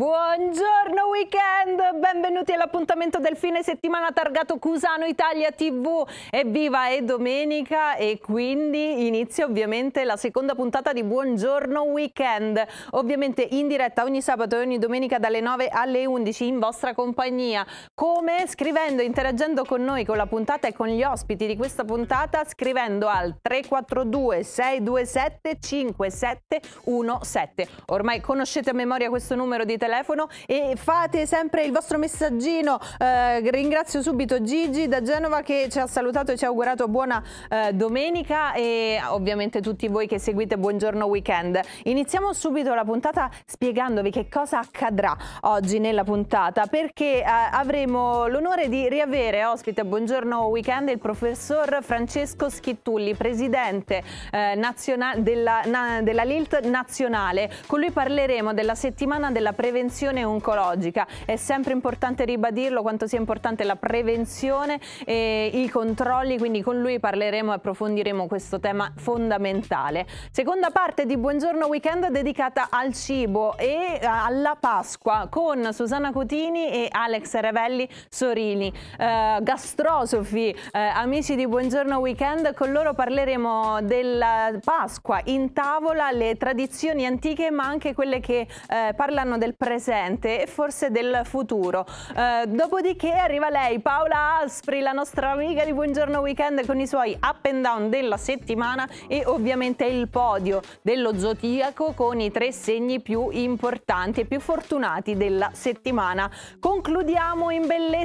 Buongiorno weekend, benvenuti all'appuntamento del fine settimana targato Cusano Italia TV. Evviva è domenica e quindi inizia ovviamente la seconda puntata di Buongiorno Weekend. Ovviamente in diretta ogni sabato e ogni domenica dalle 9 alle 11 in vostra compagnia. Come? Scrivendo, interagendo con noi, con la puntata e con gli ospiti di questa puntata, scrivendo al 342 627 5717. Ormai conoscete a memoria questo numero di telefono telefono e fate sempre il vostro messaggino. Eh, ringrazio subito Gigi da Genova che ci ha salutato e ci ha augurato buona eh, domenica e ovviamente tutti voi che seguite Buongiorno Weekend. Iniziamo subito la puntata spiegandovi che cosa accadrà oggi nella puntata perché eh, avremo l'onore di riavere ospite Buongiorno Weekend il professor Francesco Schittulli, presidente eh, nazionale della, na, della LILT nazionale. Con lui parleremo della settimana della prevenzione prevenzione oncologica. È sempre importante ribadirlo quanto sia importante la prevenzione e i controlli, quindi con lui parleremo e approfondiremo questo tema fondamentale. Seconda parte di Buongiorno Weekend dedicata al cibo e alla Pasqua con Susanna Cotini e Alex Revelli Sorini, eh, gastrosofi, eh, amici di Buongiorno Weekend, con loro parleremo della Pasqua in tavola, le tradizioni antiche ma anche quelle che eh, parlano del prezzo presente e forse del futuro. Eh, dopodiché arriva lei, Paola Aspri, la nostra amica di Buongiorno Weekend con i suoi up and down della settimana e ovviamente il podio dello zodiaco con i tre segni più importanti e più fortunati della settimana. Concludiamo in bellezza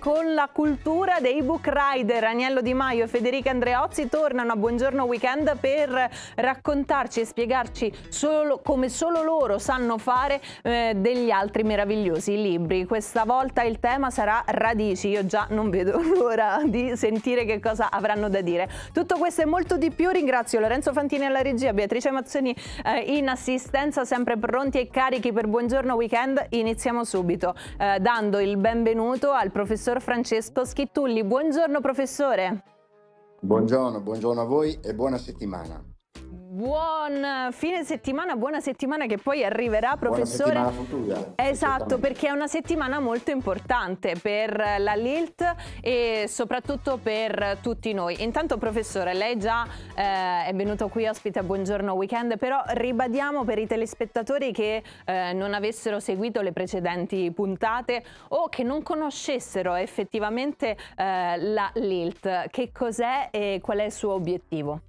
con la cultura dei book rider. Agnello Di Maio e Federica Andreozzi tornano a Buongiorno Weekend per raccontarci e spiegarci solo come solo loro sanno fare eh, degli altri meravigliosi libri. Questa volta il tema sarà radici, io già non vedo l'ora di sentire che cosa avranno da dire. Tutto questo e molto di più, ringrazio Lorenzo Fantini alla regia, Beatrice Mazzoni eh, in assistenza, sempre pronti e carichi per Buongiorno Weekend. Iniziamo subito eh, dando il benvenuto al professor Francesco Schittulli. Buongiorno professore. Buongiorno, buongiorno a voi e buona settimana. Buon eh, fine settimana, buona settimana che poi arriverà, professore. Buona settimana futura, esatto, perché è una settimana molto importante per eh, la LILT e soprattutto per tutti noi. Intanto, professore, lei già eh, è venuto qui ospite a Buongiorno Weekend, però ribadiamo per i telespettatori che eh, non avessero seguito le precedenti puntate o che non conoscessero effettivamente eh, la LILT, che cos'è e qual è il suo obiettivo.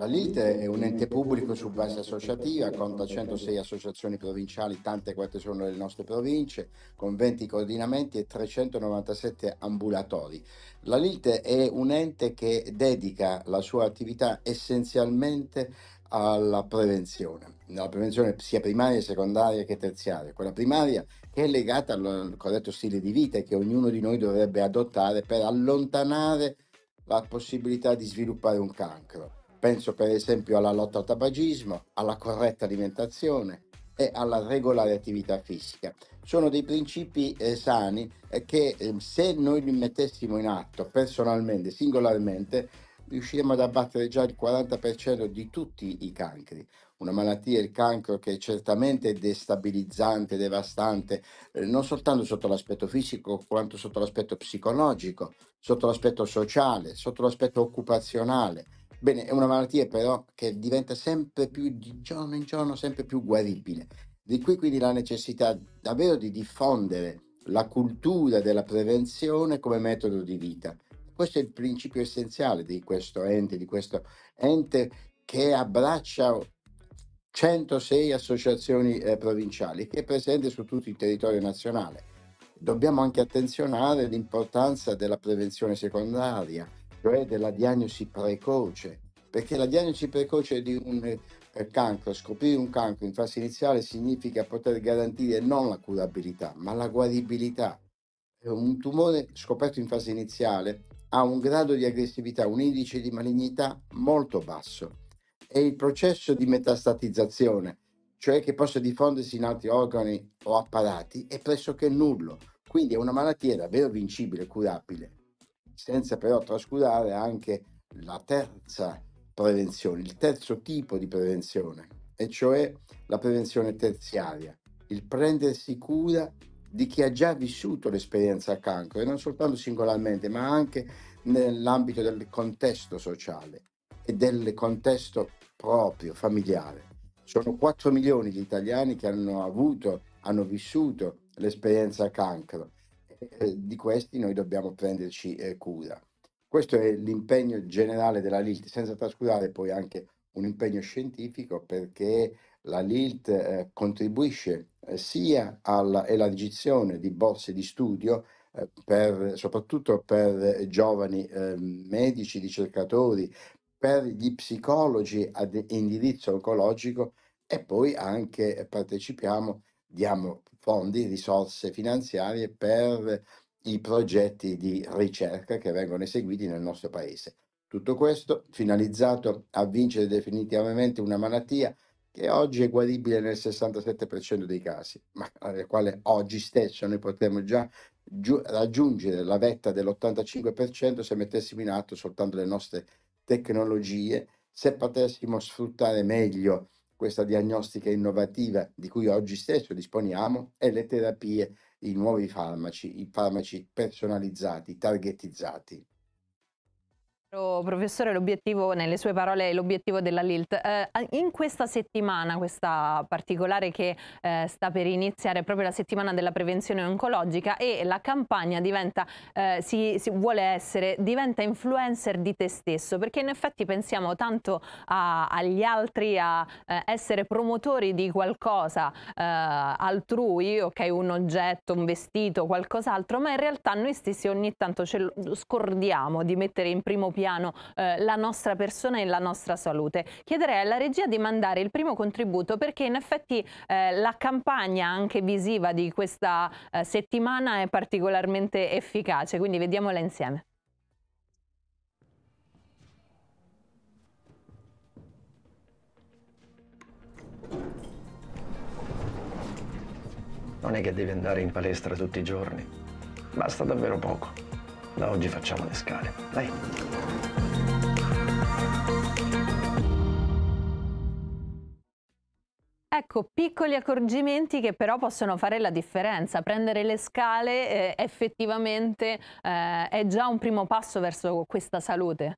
La Lite è un ente pubblico su base associativa, conta 106 associazioni provinciali, tante quante sono le nostre province, con 20 coordinamenti e 397 ambulatori. La Lite è un ente che dedica la sua attività essenzialmente alla prevenzione, la prevenzione sia primaria, secondaria che terziaria, quella primaria che è legata al corretto stile di vita che ognuno di noi dovrebbe adottare per allontanare la possibilità di sviluppare un cancro Penso per esempio alla lotta al tabagismo, alla corretta alimentazione e alla regolare attività fisica. Sono dei principi eh, sani eh, che eh, se noi li mettessimo in atto personalmente, singolarmente, riusciremo ad abbattere già il 40% di tutti i cancri. Una malattia, il cancro, che è certamente destabilizzante, devastante, eh, non soltanto sotto l'aspetto fisico, quanto sotto l'aspetto psicologico, sotto l'aspetto sociale, sotto l'aspetto occupazionale Bene, è una malattia però che diventa sempre più di giorno in giorno sempre più guaribile. Di qui quindi la necessità davvero di diffondere la cultura della prevenzione come metodo di vita. Questo è il principio essenziale di questo ente, di questo ente che abbraccia 106 associazioni eh, provinciali, che è presente su tutto il territorio nazionale. Dobbiamo anche attenzionare l'importanza della prevenzione secondaria, cioè della diagnosi precoce, perché la diagnosi precoce di un eh, cancro, scoprire un cancro in fase iniziale significa poter garantire non la curabilità, ma la guaribilità. Eh, un tumore scoperto in fase iniziale ha un grado di aggressività, un indice di malignità molto basso e il processo di metastatizzazione, cioè che possa diffondersi in altri organi o apparati, è pressoché nullo. Quindi è una malattia davvero vincibile, curabile senza però trascurare anche la terza prevenzione, il terzo tipo di prevenzione, e cioè la prevenzione terziaria, il prendersi cura di chi ha già vissuto l'esperienza a cancro, e non soltanto singolarmente, ma anche nell'ambito del contesto sociale e del contesto proprio, familiare. Sono 4 milioni di italiani che hanno avuto, hanno vissuto l'esperienza a cancro eh, di questi noi dobbiamo prenderci eh, cura. Questo è l'impegno generale della LILT, senza trascurare poi anche un impegno scientifico perché la LILT eh, contribuisce sia all'elargizione di borse di studio, per, soprattutto per giovani ehm, medici, ricercatori, per gli psicologi ad indirizzo oncologico e poi anche partecipiamo, diamo fondi, risorse finanziarie per i progetti di ricerca che vengono eseguiti nel nostro paese. Tutto questo finalizzato a vincere definitivamente una malattia che oggi è guaribile nel 67% dei casi, ma alla quale oggi stesso noi potremmo già giu- raggiungere la vetta dell'85% se mettessimo in atto soltanto le nostre tecnologie, se potessimo sfruttare meglio questa diagnostica innovativa di cui oggi stesso disponiamo e le terapie, i nuovi farmaci, i farmaci personalizzati, targetizzati. Professore, l'obiettivo, nelle sue parole, è l'obiettivo della LILT. Eh, in questa settimana, questa particolare che eh, sta per iniziare, è proprio la settimana della prevenzione oncologica e la campagna diventa, eh, si, si, vuole essere, diventa influencer di te stesso, perché in effetti pensiamo tanto a, agli altri, a eh, essere promotori di qualcosa eh, altrui, ok, un oggetto, un vestito, qualcos'altro, ma in realtà noi stessi ogni tanto ce lo scordiamo di mettere in primo piano piano eh, la nostra persona e la nostra salute. Chiederei alla regia di mandare il primo contributo perché in effetti eh, la campagna anche visiva di questa eh, settimana è particolarmente efficace, quindi vediamola insieme. Non è che devi andare in palestra tutti i giorni, basta davvero poco. Da oggi facciamo le scale. Dai. Ecco, piccoli accorgimenti che però possono fare la differenza. Prendere le scale eh, effettivamente eh, è già un primo passo verso questa salute.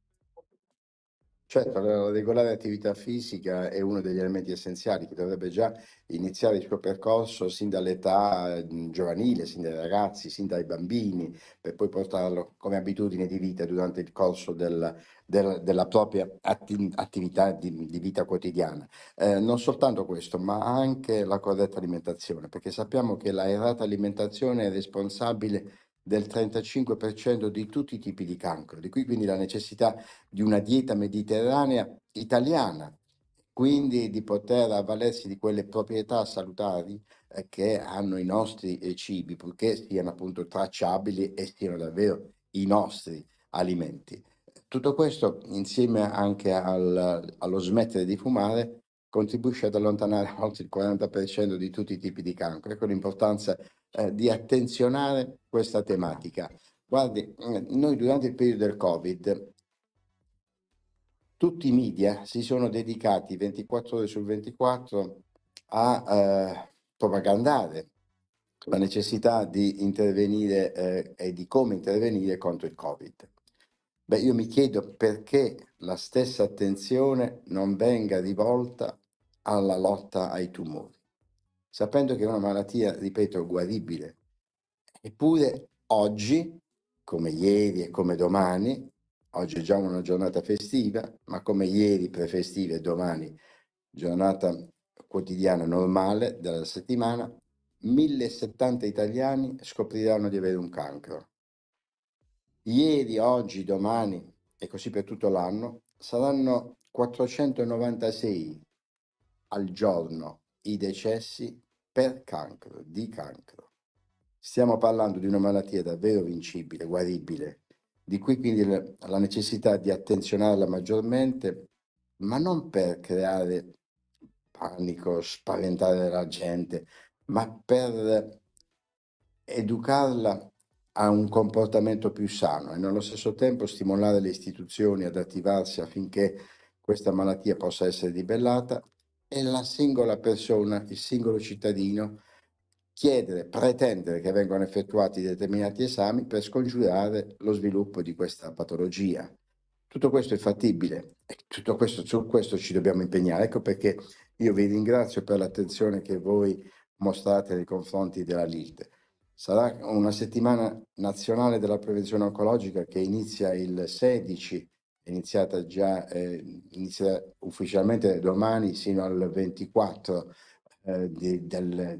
Certo, la regolare attività fisica è uno degli elementi essenziali che dovrebbe già iniziare il suo percorso sin dall'età mm, giovanile, sin dai ragazzi, sin dai bambini, per poi portarlo come abitudine di vita durante il corso del, del, della propria atti, attività di, di, vita quotidiana. Eh, non soltanto questo, ma anche la corretta alimentazione, perché sappiamo che la errata alimentazione è responsabile del 35% di tutti i tipi di cancro. Di qui quindi la necessità di una dieta mediterranea italiana, quindi di poter avvalersi di quelle proprietà salutari eh, che hanno i nostri eh, cibi, purché siano appunto tracciabili e siano davvero i nostri alimenti. Tutto questo insieme anche al, allo smettere di fumare contribuisce ad allontanare oltre il 40% di tutti i tipi di cancro. Ecco l'importanza eh, di attenzionare questa tematica. Guardi, eh, noi durante il periodo del Covid tutti i media si sono dedicati 24 ore su 24 a eh, propagandare la necessità di intervenire eh, e di come intervenire contro il Covid. Beh, io mi chiedo perché la stessa attenzione non venga rivolta alla lotta ai tumori, sapendo che è una malattia, ripeto, guaribile. Eppure oggi, come ieri e come domani, oggi è già una giornata festiva, ma come ieri prefestiva e domani giornata quotidiana normale della settimana, 1070 italiani scopriranno di avere un cancro. Ieri, oggi, domani e così per tutto l'anno saranno 496 al giorno i decessi per cancro, di cancro. Stiamo parlando di una malattia davvero vincibile, guaribile, di cui quindi la necessità di attenzionarla maggiormente, ma non per creare panico, spaventare la gente, ma per educarla a un comportamento più sano e nello stesso tempo stimolare le istituzioni ad attivarsi affinché questa malattia possa essere ribellata e la singola persona, il singolo cittadino, chiedere, pretendere che vengano effettuati determinati esami per scongiurare lo sviluppo di questa patologia. Tutto questo è fattibile e tutto questo, su questo ci dobbiamo impegnare. Ecco perché io vi ringrazio per l'attenzione che voi mostrate nei confronti della LILT. Sarà una settimana nazionale della prevenzione oncologica che inizia il 16 iniziata già, eh, inizia ufficialmente domani sino al 24, eh, di, del,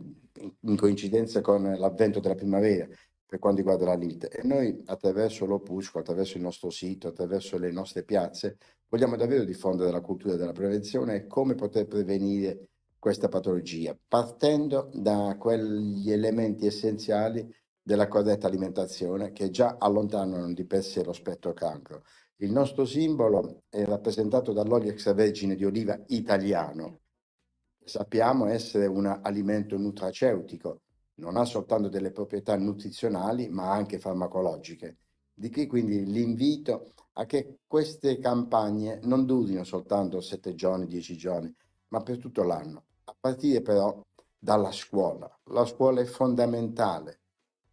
in coincidenza con l'avvento della primavera per quanto riguarda la LIT. E noi attraverso l'Opuscolo, attraverso il nostro sito, attraverso le nostre piazze, vogliamo davvero diffondere la cultura della prevenzione e come poter prevenire questa patologia, partendo da quegli elementi essenziali della corretta alimentazione che già allontanano di per sé lo spettro cancro. Il nostro simbolo è rappresentato dall'olio extravergine di oliva italiano. Sappiamo essere un alimento nutraceutico, non ha soltanto delle proprietà nutrizionali ma anche farmacologiche. Di qui quindi l'invito a che queste campagne non durino soltanto sette giorni, dieci giorni, ma per tutto l'anno, a partire però dalla scuola. La scuola è fondamentale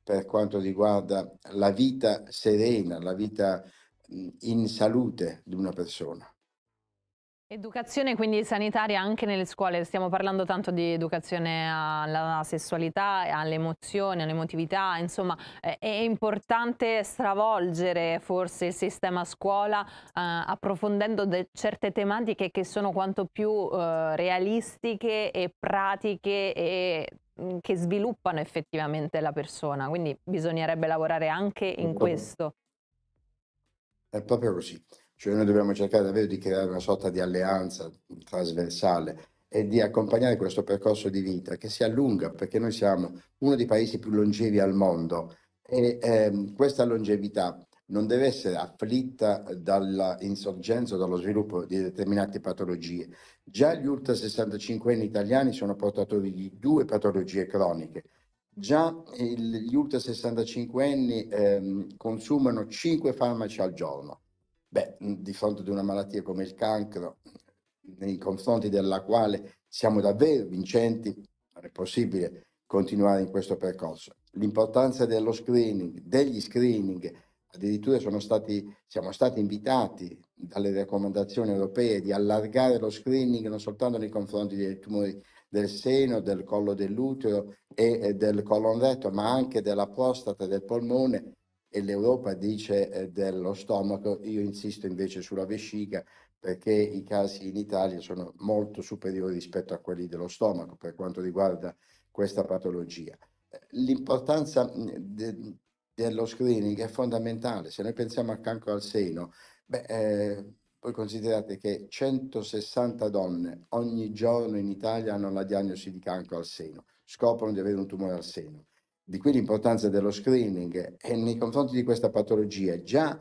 per quanto riguarda la vita serena, la vita in salute di una persona. Educazione quindi sanitaria anche nelle scuole, stiamo parlando tanto di educazione alla sessualità, alle emozioni, all'emotività, insomma eh, è importante stravolgere forse il sistema scuola eh, approfondendo certe tematiche che sono quanto più eh, realistiche e pratiche e mm, che sviluppano effettivamente la persona, quindi bisognerebbe lavorare anche in questo. È proprio così. Cioè noi dobbiamo cercare davvero di creare una sorta di alleanza trasversale e di accompagnare questo percorso di vita che si allunga perché noi siamo uno dei paesi più longevi al mondo e ehm, questa longevità non deve essere afflitta dall'insorgenza o dallo sviluppo di determinate patologie. Già gli ultra 65 anni italiani sono portatori di due patologie croniche, Già il, gli ultra 65 anni ehm, consumano 5 farmaci al giorno. Beh, di fronte ad una malattia come il cancro, nei confronti della quale siamo davvero vincenti, non è possibile continuare in questo percorso. L'importanza dello screening, degli screening, addirittura stati, siamo stati invitati dalle raccomandazioni europee di allargare lo screening non soltanto nei confronti dei tumori del seno, del collo dell'utero e, del colon retto, ma anche della prostata, del polmone e l'Europa dice eh, dello stomaco, io insisto invece sulla vescica perché i casi in Italia sono molto superiori rispetto a quelli dello stomaco per quanto riguarda questa patologia. Eh, l'importanza mm, de- dello screening è fondamentale, se noi pensiamo al cancro al seno, beh, eh, poi considerate che 160 donne ogni giorno in Italia hanno la diagnosi di cancro al seno, scoprono di avere un tumore al seno. Di qui l'importanza dello screening e nei confronti di questa patologia già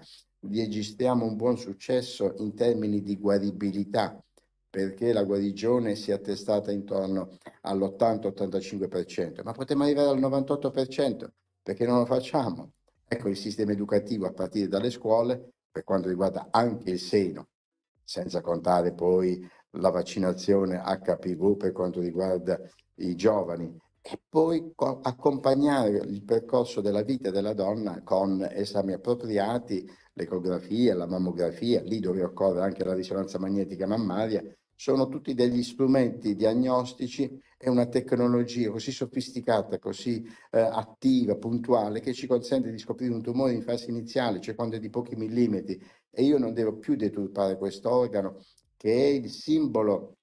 registriamo un buon successo in termini di guaribilità, perché la guarigione si è attestata intorno all'80-85%, ma potremmo arrivare al 98%, perché non lo facciamo. Ecco il sistema educativo a partire dalle scuole per quanto riguarda anche il seno, senza contare poi la vaccinazione HPV per quanto riguarda i giovani e poi co- accompagnare il percorso della vita della donna con esami appropriati, l'ecografia, la mammografia, lì dove occorre anche la risonanza magnetica mammaria sono tutti degli strumenti diagnostici e una tecnologia così sofisticata, così eh, attiva, puntuale, che ci consente di scoprire un tumore in fase iniziale, cioè quando è di pochi millimetri, e io non devo più deturpare questo organo che è il simbolo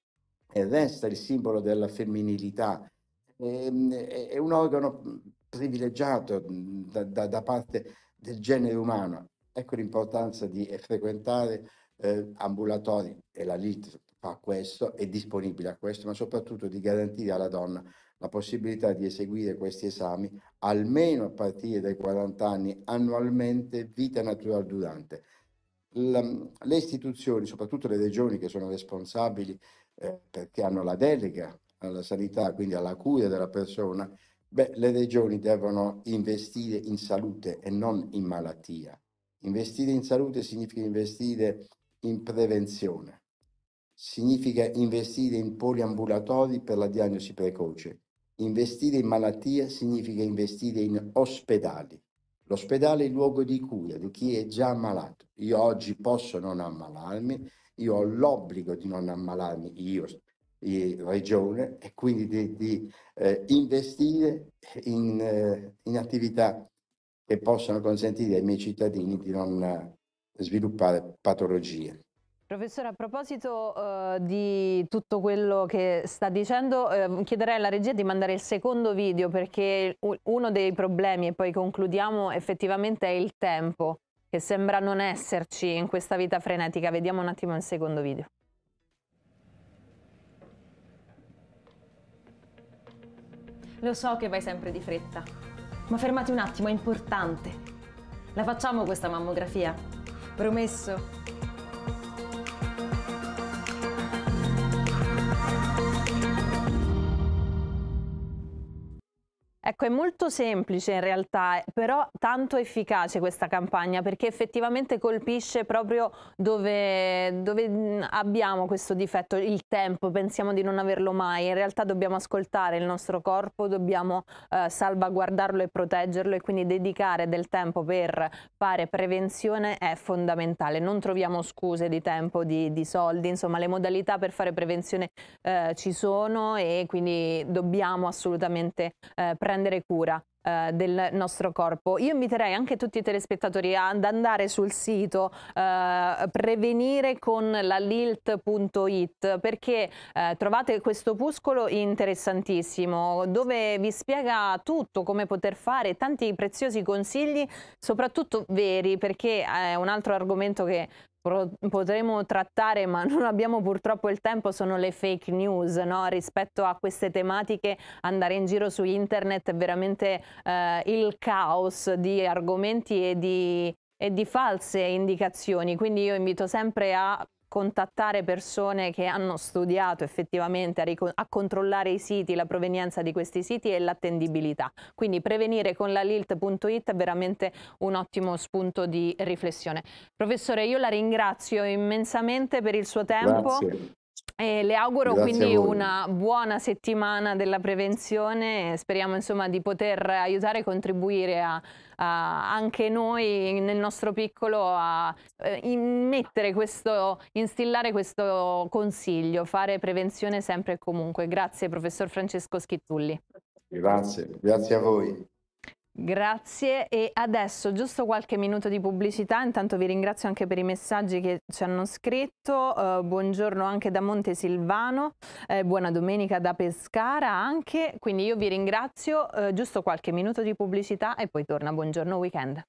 e resta il simbolo della femminilità. E, ehm, è un organo mm, privilegiato mm, da, da, da parte del genere umano. Ecco l'importanza di frequentare eh, ambulatori, e la LIT fa questo, è disponibile a questo, ma soprattutto di garantire alla donna la possibilità di eseguire questi esami almeno a partire dai 40 anni annualmente, vita naturale durante. La, le istituzioni, soprattutto le regioni che sono responsabili eh, perché hanno la delega alla sanità, quindi alla cura della persona, beh, le regioni devono investire in salute e non in malattia. Investire in salute significa investire in prevenzione. Significa investire in poliambulatori per la diagnosi precoce. Investire in malattia significa investire in ospedali. L'ospedale è il luogo di cura di chi è già ammalato. Io oggi posso non ammalarmi, io ho l'obbligo di non ammalarmi, io regione e quindi di, di eh, investire in, eh, in, attività che possano consentire ai miei cittadini di non sviluppare patologie. Professore, a proposito eh, di tutto quello che sta dicendo, eh, chiederei alla regia di mandare il secondo video perché uno dei problemi, e poi concludiamo, effettivamente è il tempo, che sembra non esserci in questa vita frenetica. Vediamo un attimo il secondo video. Lo so che vai sempre di fretta, ma fermati un attimo, è importante. La facciamo questa mammografia? Promesso! Ecco, è molto semplice in realtà, però tanto efficace questa campagna perché effettivamente colpisce proprio dove, dove, mm, abbiamo questo difetto, il tempo, pensiamo di non averlo mai, in realtà dobbiamo ascoltare il nostro corpo, dobbiamo eh, salvaguardarlo e proteggerlo e quindi dedicare del tempo per fare prevenzione è fondamentale, non troviamo scuse di tempo, di, di soldi, insomma le modalità per fare prevenzione eh, ci sono e quindi dobbiamo assolutamente eh, prendere prendere cura eh, del nostro corpo. Io inviterei anche tutti i telespettatori ad andare sul sito eh, prevenire con la lilt.it perché eh, trovate questo opuscolo interessantissimo dove vi spiega tutto, come poter fare, tanti preziosi consigli, soprattutto veri, perché è un altro argomento che potremmo trattare, ma non abbiamo purtroppo il tempo, sono le fake news no? rispetto a queste tematiche. Andare in giro su internet è veramente eh, il caos di argomenti e di, e di false indicazioni. Quindi io invito sempre a contattare persone che hanno studiato effettivamente a, a, controllare i siti, la provenienza di questi siti e l'attendibilità. Quindi prevenire con la lilt.it è veramente un ottimo spunto di riflessione. Professore, io la ringrazio immensamente per il suo tempo. Grazie. E eh, le auguro Grazie quindi una buona settimana della prevenzione speriamo insomma, di poter aiutare e contribuire a, a, anche noi nel nostro piccolo a eh, questo, instillare questo consiglio, fare prevenzione sempre e comunque. Grazie professor Francesco Schittulli. Grazie, grazie a voi. Grazie e adesso giusto qualche minuto di pubblicità, intanto vi ringrazio anche per i messaggi che ci hanno scritto, uh, buongiorno anche da Montesilvano, eh, buona domenica da Pescara anche, quindi io vi ringrazio, uh, giusto qualche minuto di pubblicità e poi torna buongiorno weekend.